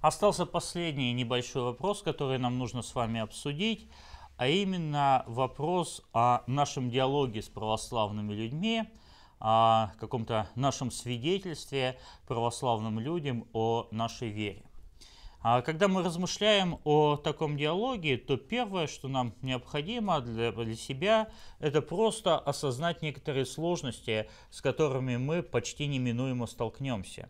Остался последний небольшой вопрос, который нам нужно с вами обсудить, а именно вопрос о нашем диалоге с православными людьми, о каком-то нашем свидетельстве православным людям о нашей вере. А когда мы размышляем о таком диалоге, то первое, что нам необходимо для, для себя, это просто осознать некоторые сложности, с которыми мы почти неминуемо столкнемся.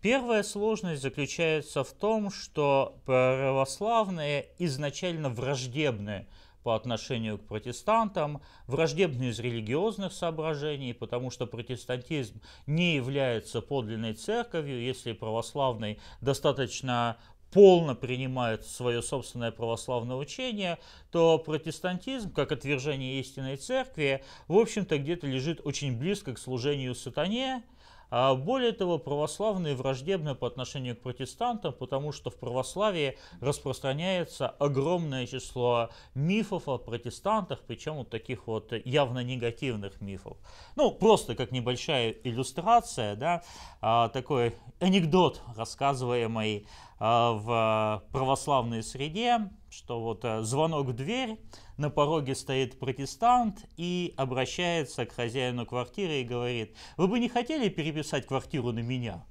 Первая сложность заключается в том, что православные изначально враждебны по отношению к протестантам, враждебны из религиозных соображений, потому что протестантизм не является подлинной церковью, если православный достаточно полно принимает свое собственное православное учение, то протестантизм, как отвержение истинной церкви, в общем-то где-то лежит очень близко к служению сатане, а более того, православные враждебны по отношению к протестантам, потому что в православии распространяется огромное число мифов о протестантах, причем вот таких вот явно негативных мифов. Ну, просто как небольшая иллюстрация, да, а, такой анекдот, рассказываемый а, в православной среде, что вот э, звонок в дверь, на пороге стоит протестант и обращается к хозяину квартиры и говорит, «Вы бы не хотели переписать квартиру на меня?»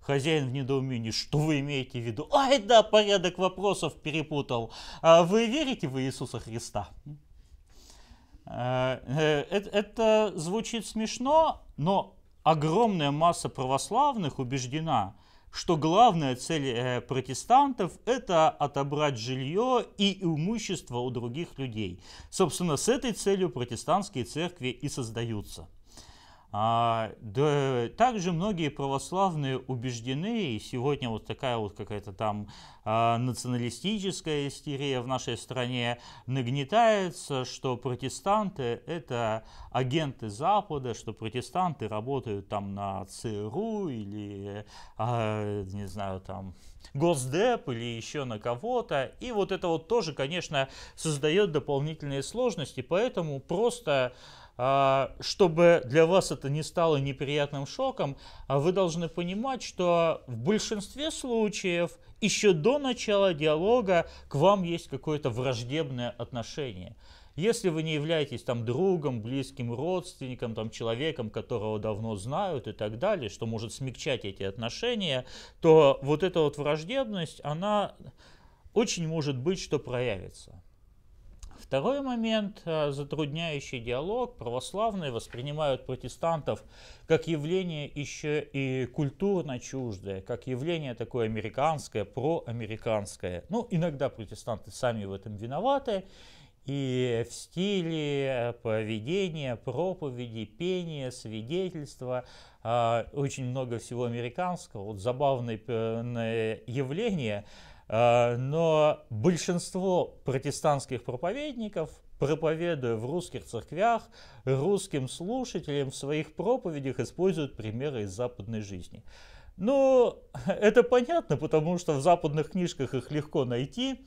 Хозяин в недоумении, что вы имеете в виду? Ай да, порядок вопросов перепутал. А вы верите в Иисуса Христа? Э, э, это, это звучит смешно, но огромная масса православных убеждена, что главная цель э, протестантов – это отобрать жилье и имущество у других людей. Собственно, с этой целью протестантские церкви и создаются. А, да, также многие православные убеждены, и сегодня вот такая вот какая-то там а, националистическая истерия в нашей стране нагнетается, что протестанты это агенты Запада, что протестанты работают там на ЦРУ или, а, не знаю, там Госдеп или еще на кого-то. И вот это вот тоже, конечно, создает дополнительные сложности, поэтому просто а, чтобы для вас это не стало неприятным шоком, а вы должны понимать, что в большинстве случаев еще до начала диалога к вам есть какое-то враждебное отношение. Если вы не являетесь там другом, близким родственником, там, человеком, которого давно знают и так далее, что может смягчать эти отношения, то вот эта вот враждебность, она очень может быть, что проявится. Второй момент, э, затрудняющий диалог, православные воспринимают протестантов как явление еще и культурно чуждое, как явление такое американское, проамериканское. Ну, иногда протестанты сами в этом виноваты, и в стиле э, поведения, проповеди, пения, свидетельства, э, очень много всего американского. Вот забавное явление – Э, но большинство протестантских проповедников, проповедуя в русских церквях, русским слушателям в своих проповедях используют примеры из западной жизни. Ну, это понятно, потому что в западных книжках их легко найти,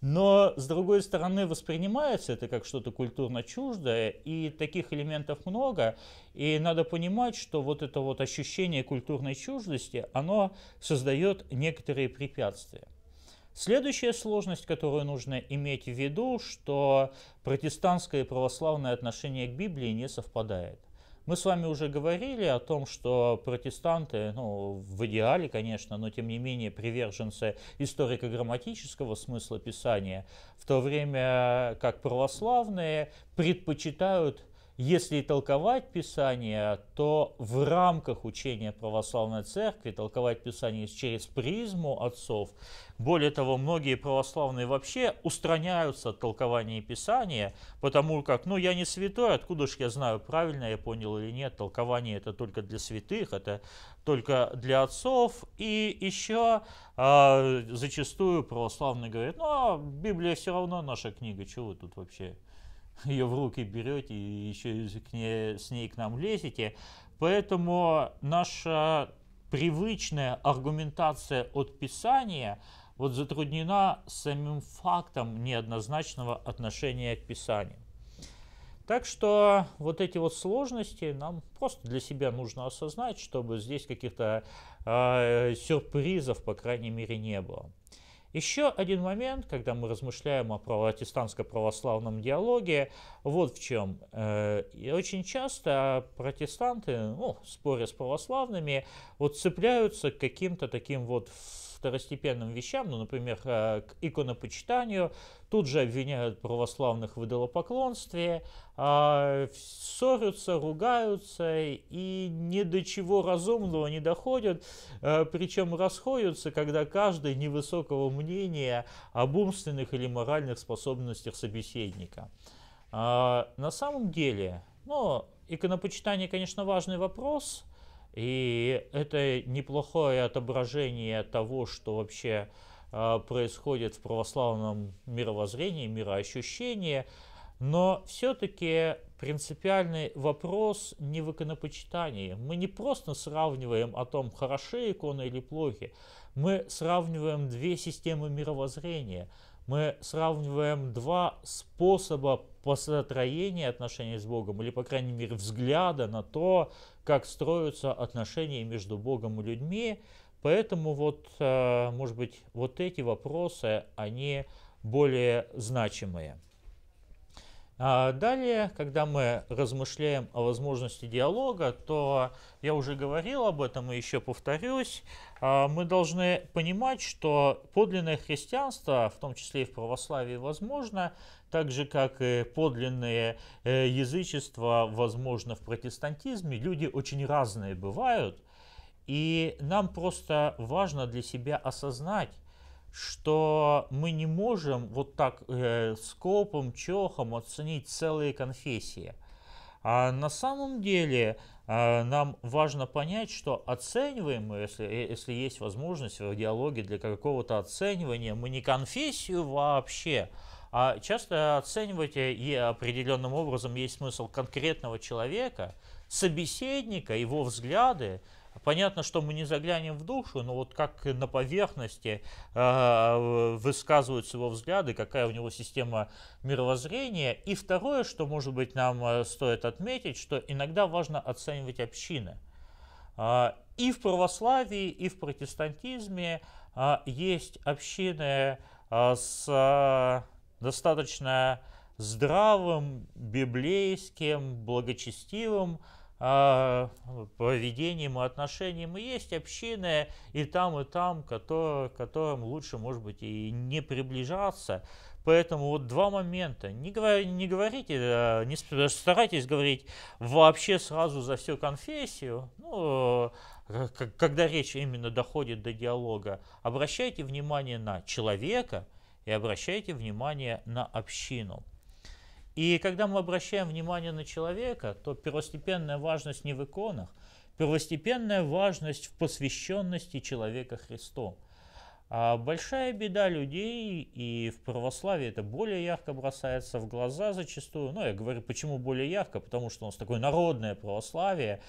но, с другой стороны, воспринимается это как что-то культурно чуждое, и таких элементов много, и надо понимать, что вот это вот ощущение культурной чуждости, оно создает некоторые препятствия. Следующая сложность, которую нужно иметь в виду, что протестантское и православное отношение к Библии не совпадает. Мы с вами уже говорили о том, что протестанты, ну, в идеале, конечно, но тем не менее приверженцы историко-грамматического смысла Писания, в то время как православные предпочитают если и толковать Писание, то в рамках учения православной церкви толковать Писание через призму отцов. Более того, многие православные вообще устраняются от толкования Писания, потому как, ну, я не святой, откуда же я знаю, правильно я понял или нет, толкование это только для святых, это только для отцов. И еще э, а, зачастую православные говорят, ну, а Библия все равно наша книга, чего вы тут вообще ее в руки берете и еще к ней, с ней к нам лезете. Поэтому наша привычная аргументация от Писания вот затруднена самим фактом неоднозначного отношения к Писанию. Так что вот эти вот сложности нам просто для себя нужно осознать, чтобы здесь каких-то э, сюрпризов, по крайней мере, не было. Еще один момент, когда мы размышляем о протестантско-православном диалоге, вот в чем. Э, и очень часто протестанты, ну, споря с православными, вот цепляются к каким-то таким вот второстепенным вещам, ну, например, э, к иконопочитанию, тут же обвиняют православных а, в идолопоклонстве, ссорятся, ругаются и ни до чего разумного не доходят, э, причем расходятся, когда каждый невысокого мнения об умственных или моральных способностях собеседника. А, на самом деле, ну, иконопочитание, конечно, важный вопрос – и это неплохое отображение того, что вообще а, происходит в православном мировоззрении, мироощущении. Но все-таки принципиальный вопрос не в иконопочитании. Мы не просто сравниваем о том, хороши иконы или плохи. Мы сравниваем две системы мировоззрения – мы сравниваем два способа построения отношений с Богом, или, по крайней мере, взгляда на то, как строятся отношения между Богом и людьми. Поэтому вот, э, может быть, вот эти вопросы, они более значимые. А далее, когда мы размышляем о возможности диалога, то я уже говорил об этом и еще повторюсь, а, мы должны понимать, что подлинное христианство, в том числе и в православии, возможно, так же, как и подлинное э, язычество, возможно, в протестантизме, люди очень разные бывают, и нам просто важно для себя осознать, что мы не можем вот так э, скопом, чехом оценить целые конфессии. А на самом деле э, нам важно понять, что оцениваем мы, если, э, если есть возможность в диалоге для какого-то оценивания, мы не конфессию вообще, а часто оценивать э, и определенным образом есть смысл конкретного человека, собеседника, его взгляды, Понятно, что мы не заглянем в душу, но вот как на поверхности э, высказываются его взгляды, какая у него система мировоззрения. И второе, что, может быть, нам э, стоит отметить, что иногда важно оценивать общины. Э, и в православии, и в протестантизме э, есть общины э, с э, достаточно здравым, библейским, благочестивым а, поведением и отношением. И есть община и там, и там, к которым лучше, может быть, и не приближаться. Поэтому вот два момента. Не, говор, не говорите, э, не старайтесь говорить вообще сразу за всю конфессию. Ну, э, когда речь именно доходит до диалога, обращайте внимание на человека и обращайте внимание на общину. И когда мы обращаем внимание на человека, то первостепенная важность не в иконах, первостепенная важность в посвященности человека Христу. А большая беда людей, и в православии это более ярко бросается в глаза зачастую. Ну, я говорю, почему более ярко? Потому что у нас такое народное православие,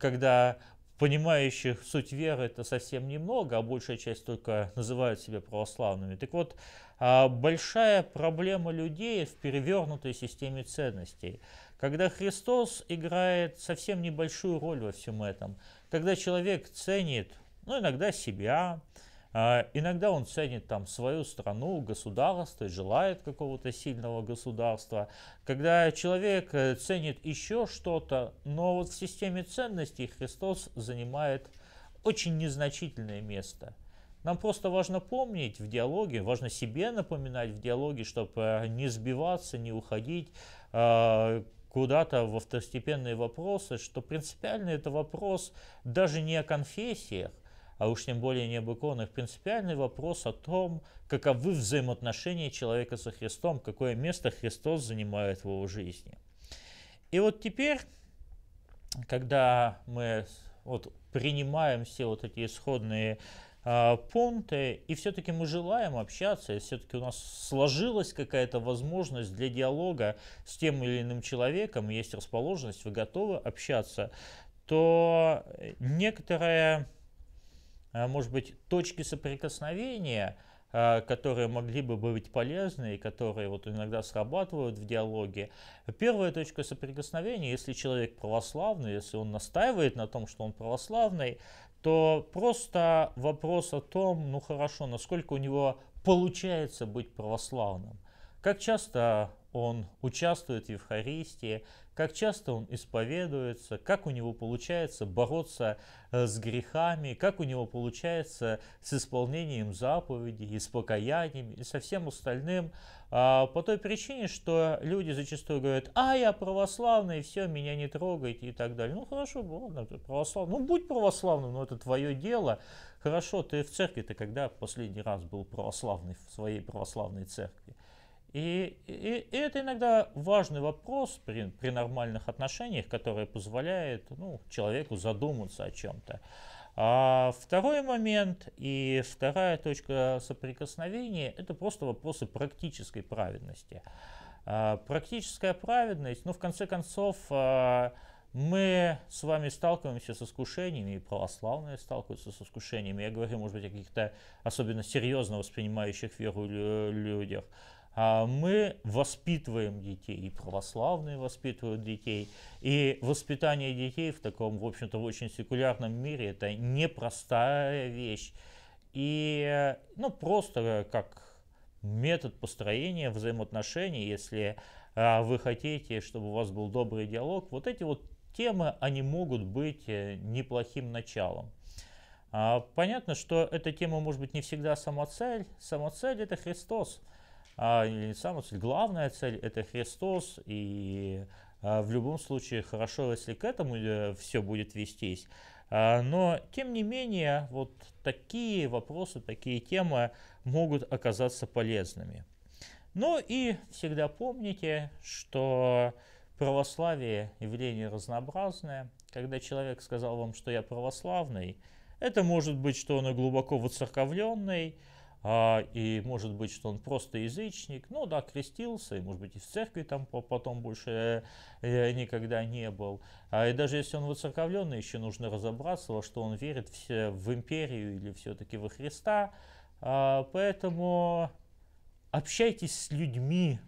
когда понимающих суть веры это совсем немного, а большая часть только называют себя православными. Так вот, а, большая проблема людей в перевернутой системе ценностей, когда Христос играет совсем небольшую роль во всем этом, когда человек ценит, ну, иногда себя, а, иногда он ценит там свою страну, государство, желает какого-то сильного государства. Когда человек э, ценит еще что-то, но вот в системе ценностей Христос занимает очень незначительное место – нам просто важно помнить в диалоге, важно себе напоминать в диалоге, чтобы э, не сбиваться, не уходить а, куда-то во второстепенные вопросы, что принципиально это вопрос даже не о конфессиях, а уж тем более не об иконах, принципиальный вопрос о том, каковы взаимоотношения человека со Христом, какое место Христос занимает в его жизни. И вот теперь, когда мы вот принимаем все вот эти исходные а, пункты, и все-таки мы желаем общаться, и все-таки у нас сложилась какая-то возможность для диалога с тем или иным человеком, есть расположенность, вы готовы общаться, то э, некоторое а, может быть, точки соприкосновения, а, которые могли бы быть полезны и которые вот иногда срабатывают в диалоге. Первая точка соприкосновения, если человек православный, если он настаивает на том, что он православный, то просто вопрос о том, ну хорошо, насколько у него получается быть православным. Как часто он участвует в Евхаристии, как часто он исповедуется, как у него получается бороться э, с грехами, как у него получается с исполнением заповедей, с покаянием, и со всем остальным, а, по той причине, что люди зачастую говорят, а я православный, все, меня не трогайте и так далее. Ну хорошо, ну, ладно, ты православный, ну будь православным, но это твое дело. Хорошо, ты в церкви ты когда последний раз был православный, в своей православной церкви? И, и, и это иногда важный вопрос при, при нормальных отношениях, который позволяет ну, человеку задуматься о чем-то. А второй момент и вторая точка соприкосновения – это просто вопросы практической праведности. А, практическая праведность, ну, в конце концов, а, мы с вами сталкиваемся с искушениями, и православные сталкиваются с искушениями. Я говорю, может быть, о каких-то особенно серьезно воспринимающих веру людях. А мы воспитываем детей, и православные воспитывают детей, и воспитание детей в таком, в общем-то, очень секулярном мире – это непростая вещь. И, ну, просто как метод построения взаимоотношений, если а, вы хотите, чтобы у вас был добрый диалог, вот эти вот темы, они могут быть э, неплохим началом. А, понятно, что эта тема может быть не всегда самоцель. Самоцель – это Христос а не самая цель. Главная цель – это Христос, и а, в любом случае хорошо, если к этому э, все будет вестись. А, но, тем не менее, вот такие вопросы, такие темы могут оказаться полезными. Ну и всегда помните, что православие – явление разнообразное. Когда человек сказал вам, что я православный, это может быть, что он и глубоко воцерковленный, а, и может быть, что он просто язычник, ну да, крестился, и может быть, и в церкви там потом больше э, э, никогда не был. А, и даже если он воцерковленный, еще нужно разобраться, во что он верит, в империю или все-таки во Христа. А, поэтому общайтесь с людьми,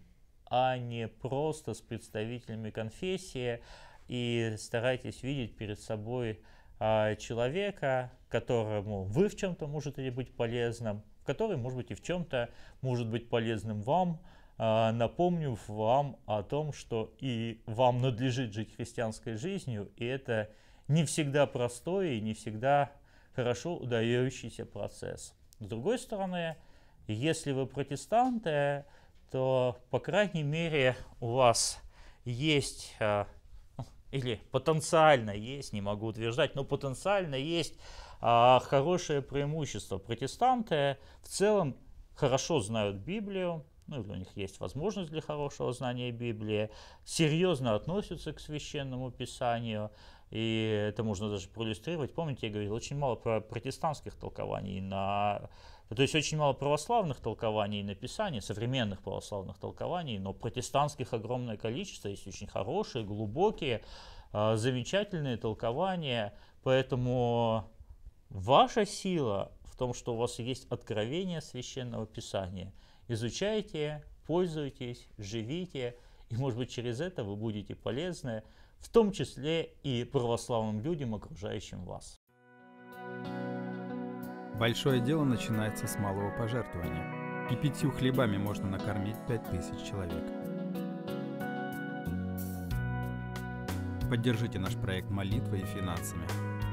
а не просто с представителями конфессии, и старайтесь видеть перед собой человека, которому вы в чем-то можете быть полезным, который, может быть, и в чем-то может быть полезным вам, а, напомню вам о том, что и вам надлежит жить христианской жизнью, и это не всегда простой и не всегда хорошо удающийся процесс. С другой стороны, если вы протестанты, то, по крайней мере, у вас есть а, ну, или потенциально есть, не могу утверждать, но потенциально есть а хорошее преимущество. Протестанты в целом хорошо знают Библию, ну у них есть возможность для хорошего знания Библии, серьезно относятся к священному писанию, и это можно даже проиллюстрировать. Помните, я говорил, очень мало про протестантских толкований на... То есть очень мало православных толкований на Писание, современных православных толкований, но протестантских огромное количество, есть очень хорошие, глубокие, а, замечательные толкования, поэтому Ваша сила в том, что у вас есть откровение священного писания. Изучайте, пользуйтесь, живите, и, может быть, через это вы будете полезны, в том числе и православным людям, окружающим вас. Большое дело начинается с малого пожертвования. И пятью хлебами можно накормить пять тысяч человек. Поддержите наш проект молитвой и финансами –